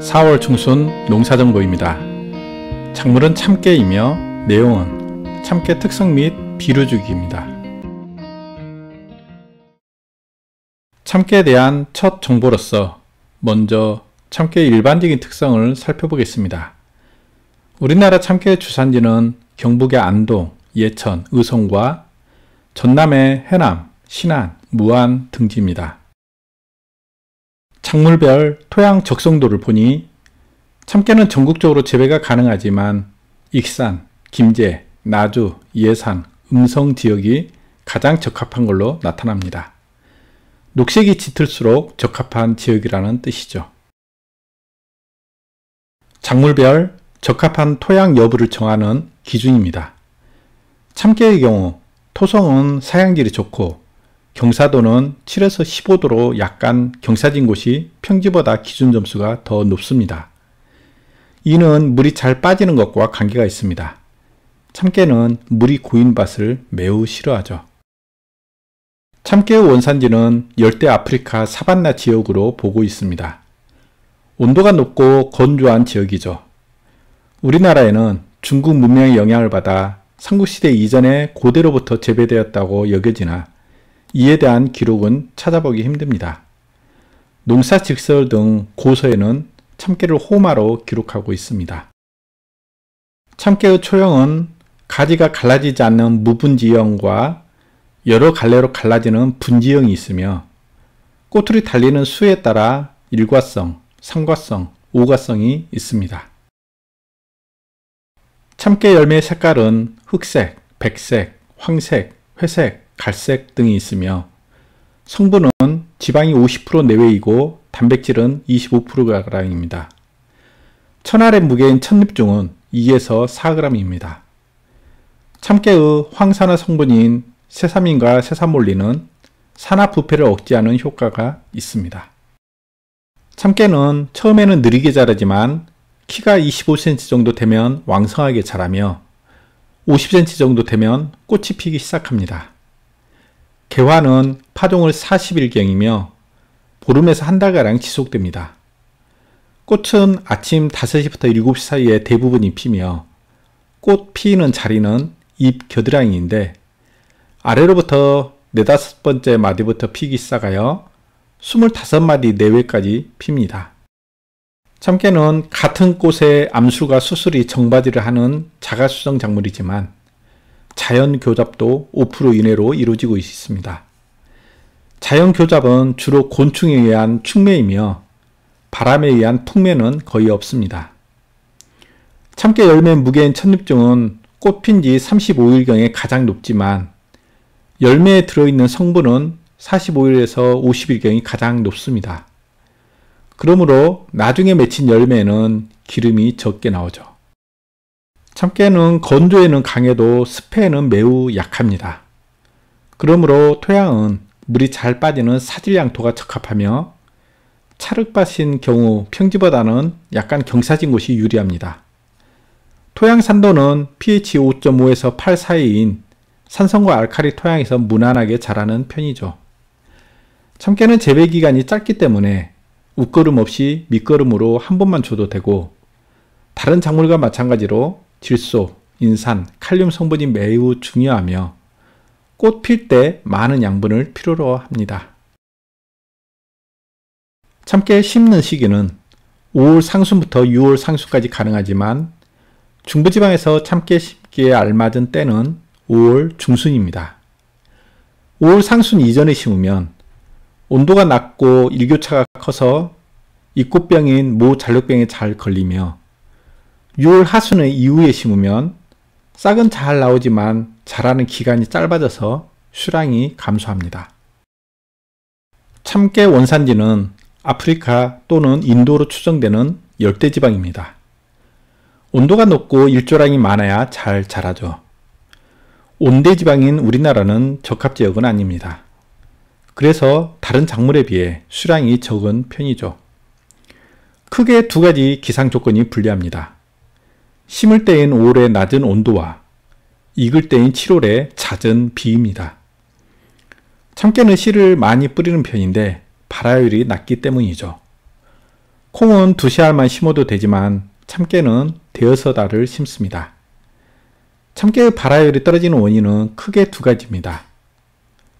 4월 중순 농사정보입니다. 작물은 참깨이며 내용은 참깨 특성 및 비료주기입니다. 참깨에 대한 첫 정보로서 먼저 참깨의 일반적인 특성을 살펴보겠습니다. 우리나라 참깨의 주산지는 경북의 안동, 예천, 의성과 전남의 해남, 신안, 무안 등지입니다. 작물별 토양 적성도를 보니 참깨는 전국적으로 재배가 가능하지만 익산, 김제, 나주, 예산, 음성 지역이 가장 적합한 걸로 나타납니다. 녹색이 짙을수록 적합한 지역이라는 뜻이죠. 작물별 적합한 토양 여부를 정하는 기준입니다. 참깨의 경우 토성은 사양질이 좋고 경사도는 7에서 15도로 약간 경사진 곳이 평지보다 기준 점수가 더 높습니다. 이는 물이 잘 빠지는 것과 관계가 있습니다. 참깨는 물이 고인 밭을 매우 싫어하죠. 참깨의 원산지는 열대 아프리카 사반나 지역으로 보고 있습니다. 온도가 높고 건조한 지역이죠. 우리나라에는 중국 문명의 영향을 받아 삼국시대 이전에 고대로부터 재배되었다고 여겨지나 이에 대한 기록은 찾아보기 힘듭니다. 농사 직설 등 고서에는 참깨를 호마로 기록하고 있습니다. 참깨의 초형은 가지가 갈라지지 않는 무분지형과 여러 갈래로 갈라지는 분지형이 있으며 꼬투리 달리는 수에 따라 일과성, 상과성, 오과성이 있습니다. 참깨 열매의 색깔은 흑색, 백색, 황색, 회색, 갈색 등이 있으며 성분은 지방이 50% 내외이고 단백질은 25%가량입니다. 천알의 무게인 천립종은 2에서 4g입니다. 참깨의 황산화 성분인 세사민과 세사몰리는 산화 부패를 억제하는 효과가 있습니다. 참깨는 처음에는 느리게 자라지만 키가 25cm 정도 되면 왕성하게 자라며 50cm 정도 되면 꽃이 피기 시작합니다. 개화는 파동을 40일경이며 보름에서 한 달가량 지속됩니다. 꽃은 아침 5시부터 7시 사이에 대부분이 피며 꽃 피는 자리는 잎 겨드랑이인데 아래로부터 네다섯 번째 마디부터 피기 시작하여 25마디 내외까지 핍니다. 참깨는 같은 꽃의 암수가 수술이 정바지를 하는 자가수정 작물이지만 자연 교잡도 5% 이내로 이루어지고 있습니다. 자연 교잡은 주로 곤충에 의한 축매이며 바람에 의한 풍매는 거의 없습니다. 참깨 열매 무게인 천잎종은 꽃핀 지 35일경에 가장 높지만 열매에 들어있는 성분은 45일에서 50일경이 가장 높습니다. 그러므로 나중에 맺힌 열매는 기름이 적게 나오죠. 참깨는 건조에는 강해도 습해에는 매우 약합니다. 그러므로 토양은 물이 잘 빠지는 사질 양토가 적합하며 차흙밭인 경우 평지보다는 약간 경사진 곳이 유리합니다. 토양 산도는 pH 5.5에서 8 사이인 산성과 알카리 토양에서 무난하게 자라는 편이죠. 참깨는 재배 기간이 짧기 때문에 웃걸음 없이 밑걸음으로 한 번만 줘도 되고 다른 작물과 마찬가지로 질소, 인산, 칼륨 성분이 매우 중요하며 꽃 필 때 많은 양분을 필요로 합니다. 참깨 심는 시기는 5월 상순부터 6월 상순까지 가능하지만 중부지방에서 참깨 심기에 알맞은 때는 5월 중순입니다. 5월 상순 이전에 심으면 온도가 낮고 일교차가 커서 이꽃병인 모잔록병에잘 걸리며 6월 하순에 이후에 심으면 싹은 잘 나오지만 자라는 기간이 짧아져서 수량이 감소합니다. 참깨 원산지는 아프리카 또는 인도로 추정되는 열대지방입니다. 온도가 높고 일조량이 많아야 잘 자라죠. 온대지방인 우리나라는 적합지역은 아닙니다. 그래서 다른 작물에 비해 수량이 적은 편이죠. 크게 두 가지 기상 조건이 불리합니다. 심을 때인 5월 낮은 온도와 익을 때인 7월에 잦은 비입니다. 참깨는 씨를 많이 뿌리는 편인데 발화율이 낮기 때문이죠. 콩은 두시 알만 심어도 되지만 참깨는 대여섯 알을 심습니다. 참깨의 발화율이 떨어지는 원인은 크게 두 가지입니다.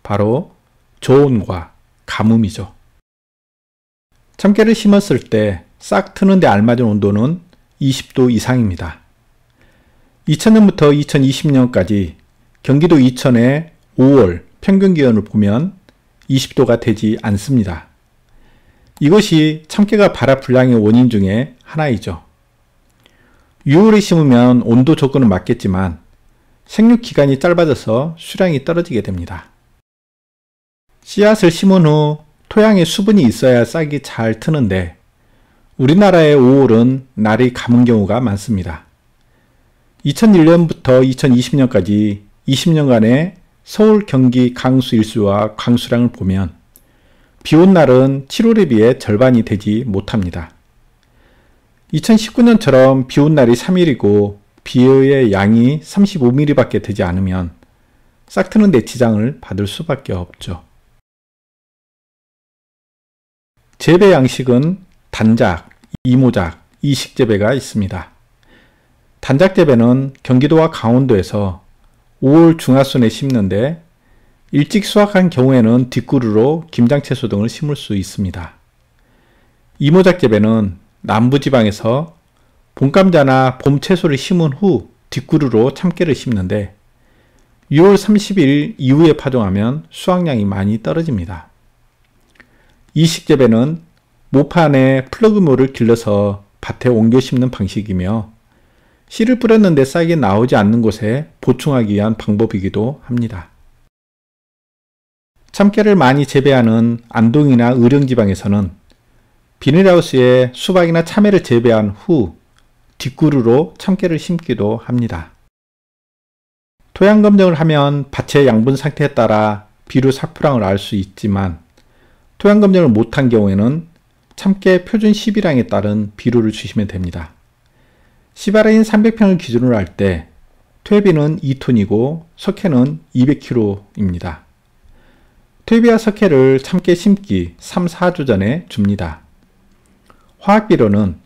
바로 조온과 가뭄이죠. 참깨를 심었을 때 싹 트는데 알맞은 온도는 20도 이상입니다. 2000년부터 2020년까지 경기도 이천의 5월 평균 기온을 보면 20도가 되지 않습니다. 이것이 참깨가 발화 불량의 원인 중에 하나이죠. 유월에 심으면 온도 조건은 맞겠지만 생육 기간이 짧아져서 수량이 떨어지게 됩니다. 씨앗을 심은 후 토양에 수분이 있어야 싹이 잘 트는데 우리나라의 5월은 날이 감은 경우가 많습니다. 2001년부터 2020년까지 20년간의 서울 경기 강수 일수와 강수량을 보면 비온 날은 7월에 비해 절반이 되지 못합니다. 2019년처럼 비온 날이 3일이고 비의 양이 35mm밖에 되지 않으면 싹트는 내치장을 받을 수밖에 없죠. 재배 양식은 단작, 이모작, 이식재배가 있습니다. 단작재배는 경기도와 강원도에서 5월 중하순에 심는데 일찍 수확한 경우에는 뒷구루로 김장채소 등을 심을 수 있습니다. 이모작재배는 남부지방에서 봄감자나 봄채소를 심은 후 뒷구루로 참깨를 심는데 6월 30일 이후에 파종하면 수확량이 많이 떨어집니다. 이식재배는 모판에 플러그모를 길러서 밭에 옮겨 심는 방식이며 씨를 뿌렸는데 싹이 나오지 않는 곳에 보충하기 위한 방법이기도 합니다. 참깨를 많이 재배하는 안동이나 의령 지방에서는 비닐하우스에 수박이나 참외를 재배한 후 뒷구루로 참깨를 심기도 합니다. 토양 검정을 하면 밭의 양분 상태에 따라 비료 사포랑을알 수 있지만 토양 검정을 못한 경우에는 참깨 표준 10이랑에 따른 비료를 주시면 됩니다. 시바라인 300평을 기준으로 할 때 퇴비는 2톤이고 석회는 200kg입니다. 퇴비와 석회를 참깨 심기 3, 4주 전에 줍니다. 화학비료는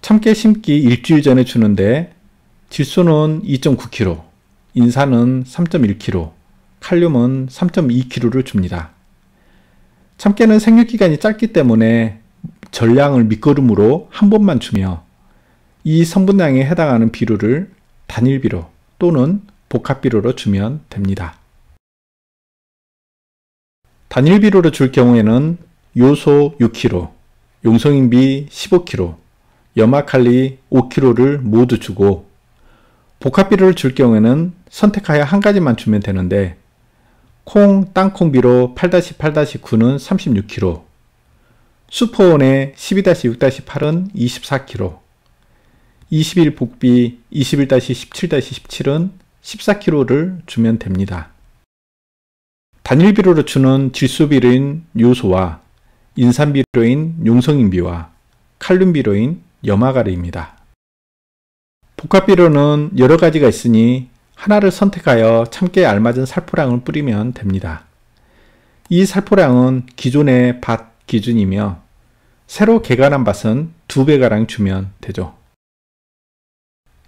참깨 심기 일주일 전에 주는데 질소는 2.9kg, 인산은 3.1kg, 칼륨은 3.2kg를 줍니다. 참깨는 생육기간이 짧기 때문에 전량을 밑거름으로 한 번만 주며 이 성분량에 해당하는 비료를 단일비료 또는 복합비료로 주면 됩니다. 단일비료로 줄 경우에는 요소 6kg, 용성인비 15kg, 염화칼리 5kg를 모두 주고 복합비료를 줄 경우에는 선택하여 한 가지만 주면 되는데 콩, 땅콩비료 8-8-9는 36kg, 수퍼온의 12-6-8은 24kg, 20일 복비 21-17-17은 14kg를 주면 됩니다. 단일비료로 주는 질소비료인 요소와 인산비료인 용성인비와 칼륨비료인 염화가리입니다. 복합비료는 여러 가지가 있으니 하나를 선택하여 참깨에 알맞은 살포량을 뿌리면 됩니다. 이 살포량은 기존의 밭 기준이며 새로 개간한 밭은 2배가량 주면 되죠.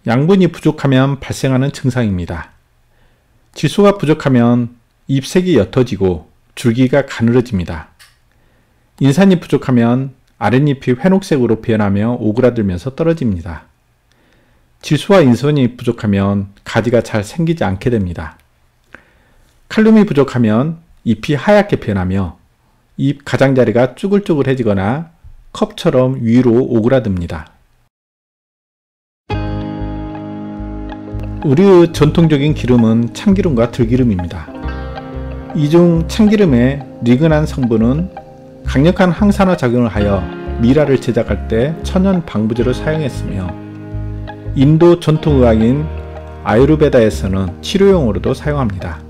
양분이 부족하면 발생하는 증상입니다. 지수가 부족하면 잎색이 옅어지고 줄기가 가늘어집니다. 인산이 부족하면 아랫잎이 회록색으로 변하며 오그라들면서 떨어집니다. 질소와 인선이 부족하면 가지가 잘 생기지 않게 됩니다. 칼륨이 부족하면 잎이 하얗게 변하며 잎 가장자리가 쭈글쭈글해지거나 컵처럼 위로 오그라듭니다. 우리의 전통적인 기름은 참기름과 들기름입니다. 이 중 참기름의 리근한 성분은 강력한 항산화 작용을 하여 미라를 제작할 때 천연 방부제로 사용했으며 인도 전통의학인 아유르베다에서는 치료용으로도 사용합니다.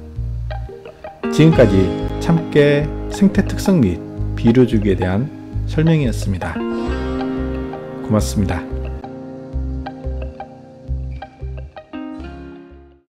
지금까지 참깨 생태 특성 및 비료 주기에 대한 설명이었습니다. 고맙습니다.